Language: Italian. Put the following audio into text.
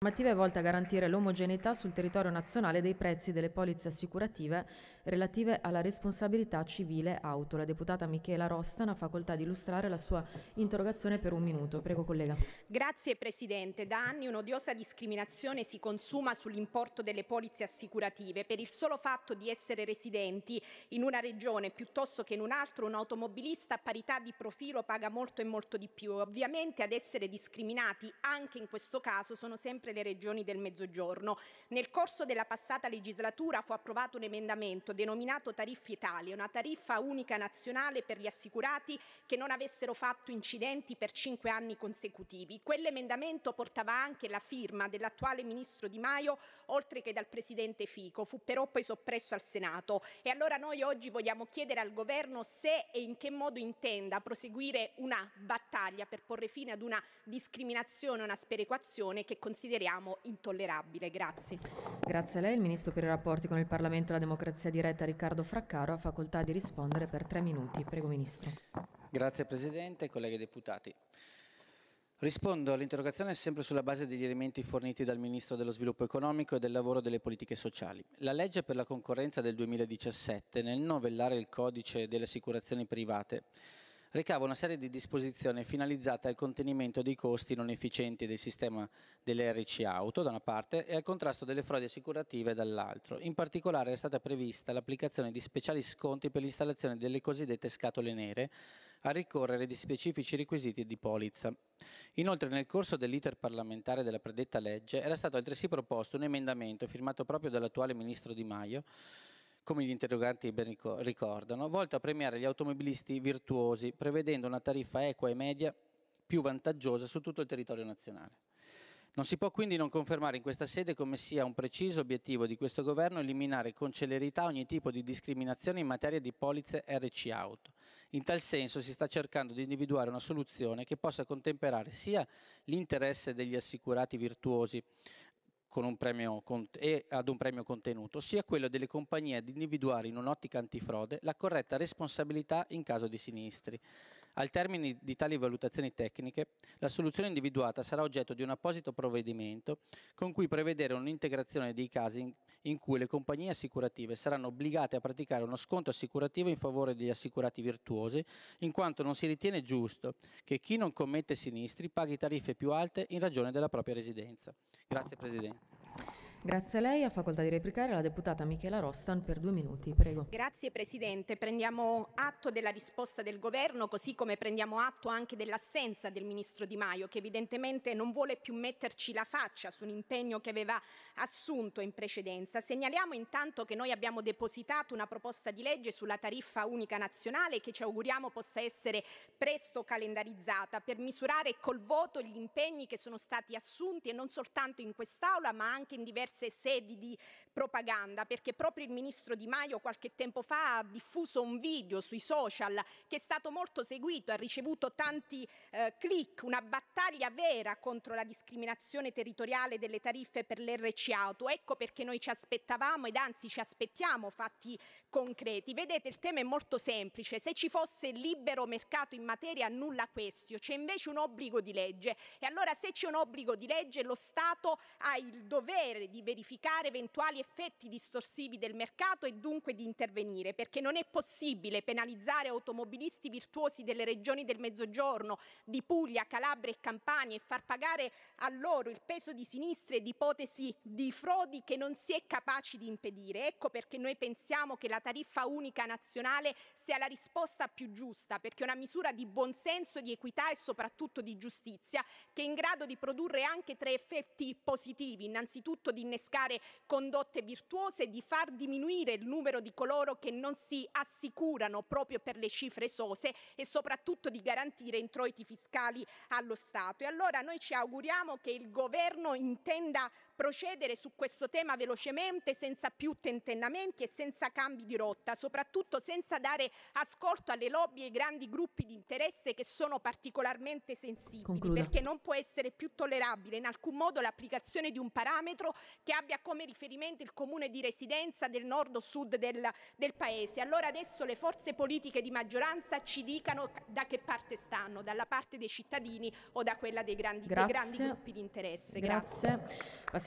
La normativa è volta a garantire l'omogeneità sul territorio nazionale dei prezzi delle polizze assicurative relative alla responsabilità civile auto. La deputata Michela Rostan ha facoltà di illustrare la sua interrogazione per un minuto. Prego collega. Grazie Presidente. Da anni un'odiosa discriminazione si consuma sull'importo delle polizze assicurative. Per il solo fatto di essere residenti in una regione piuttosto che in un'altra, un automobilista a parità di profilo paga molto e molto di più. Ovviamente ad essere discriminati anche in questo caso sono sempre sempre le regioni del Mezzogiorno. Nel corso della passata legislatura fu approvato un emendamento denominato Tariffa Italia, una tariffa unica nazionale per gli assicurati che non avessero fatto incidenti per cinque anni consecutivi. Quell'emendamento portava anche la firma dell'attuale ministro Di Maio, oltre che dal presidente Fico. Fu però poi soppresso al Senato. E allora noi oggi vogliamo chiedere al governo se e in che modo intenda proseguire una battaglia per porre fine ad una discriminazione, una sperequazione che consideriamo consideriamo intollerabile. Grazie. Grazie a lei. Il Ministro per i rapporti con il Parlamento e la democrazia diretta Riccardo Fraccaro ha facoltà di rispondere per tre minuti. Prego Ministro. Grazie Presidente, colleghi deputati. Rispondo all'interrogazione sempre sulla base degli elementi forniti dal Ministro dello Sviluppo Economico e del Lavoro e delle Politiche Sociali. La legge per la concorrenza del 2017, nel novellare il codice delle assicurazioni private, recava una serie di disposizioni finalizzate al contenimento dei costi non efficienti del sistema delle RC auto da una parte e al contrasto delle frodi assicurative dall'altro. In particolare è stata prevista l'applicazione di speciali sconti per l'installazione delle cosiddette scatole nere a ricorrere di specifici requisiti di polizza. Inoltre nel corso dell'iter parlamentare della predetta legge era stato altresì proposto un emendamento firmato proprio dall'attuale ministro Di Maio come gli interroganti ben ricordano, volto a premiare gli automobilisti virtuosi, prevedendo una tariffa equa e media più vantaggiosa su tutto il territorio nazionale. Non si può quindi non confermare in questa sede come sia un preciso obiettivo di questo governo eliminare con celerità ogni tipo di discriminazione in materia di polizze RC auto. In tal senso si sta cercando di individuare una soluzione che possa contemperare sia l'interesse degli assicurati virtuosi e ad un premio contenuto, sia quello delle compagnie ad individuare in un'ottica antifrode la corretta responsabilità in caso di sinistri. Al termine di tali valutazioni tecniche, la soluzione individuata sarà oggetto di un apposito provvedimento con cui prevedere un'integrazione dei casi in cui le compagnie assicurative saranno obbligate a praticare uno sconto assicurativo in favore degli assicurati virtuosi, in quanto non si ritiene giusto che chi non commette sinistri paghi tariffe più alte in ragione della propria residenza. Grazie Presidente. Grazie a lei. A facoltà di replicare la deputata Michela Rostan per due minuti. Prego. Grazie Presidente. Prendiamo atto della risposta del Governo, così come prendiamo atto anche dell'assenza del Ministro Di Maio, che evidentemente non vuole più metterci la faccia su un impegno che aveva assunto in precedenza. Segnaliamo intanto che noi abbiamo depositato una proposta di legge sulla tariffa unica nazionale che ci auguriamo possa essere presto calendarizzata per misurare col voto gli impegni che sono stati assunti e non soltanto in quest'Aula ma anche in diversi diverse sedi di propaganda, perché proprio il ministro Di Maio qualche tempo fa ha diffuso un video sui social che è stato molto seguito, ha ricevuto tanti eh, click, una battaglia vera contro la discriminazione territoriale delle tariffe per l'RC auto. Ecco perché noi ci aspettavamo ed anzi ci aspettiamo fatti concreti. Vedete, il tema è molto semplice. Se ci fosse libero mercato in materia, nulla questio. C'è invece un obbligo di legge. E allora se c'è un obbligo di legge, lo Stato ha il dovere di verificare eventuali effetti distorsivi del mercato e dunque di intervenire, perché non è possibile penalizzare automobilisti virtuosi delle regioni del Mezzogiorno, di Puglia, Calabria e Campania e far pagare a loro il peso di sinistra e di ipotesi di frodi che non si è capaci di impedire. Ecco perché noi pensiamo che la tariffa unica nazionale sia la risposta più giusta, perché è una misura di buonsenso, di equità e soprattutto di giustizia che è in grado di produrre anche tre effetti positivi, innanzitutto di innescare condotte virtuose, di far diminuire il numero di coloro che non si assicurano proprio per le cifre sose e soprattutto di garantire introiti fiscali allo Stato. E allora noi ci auguriamo che il governo intenda procedere su questo tema velocemente, senza più tentennamenti e senza cambi di rotta, soprattutto senza dare ascolto alle lobby e ai grandi gruppi di interesse che sono particolarmente sensibili, Concludo. perché non può essere più tollerabile in alcun modo l'applicazione di un parametro che abbia come riferimento il comune di residenza del nord o sud del, del Paese. Allora adesso le forze politiche di maggioranza ci dicano da che parte stanno, dalla parte dei cittadini o da quella dei grandi, dei grandi gruppi di interesse. Grazie. Grazie.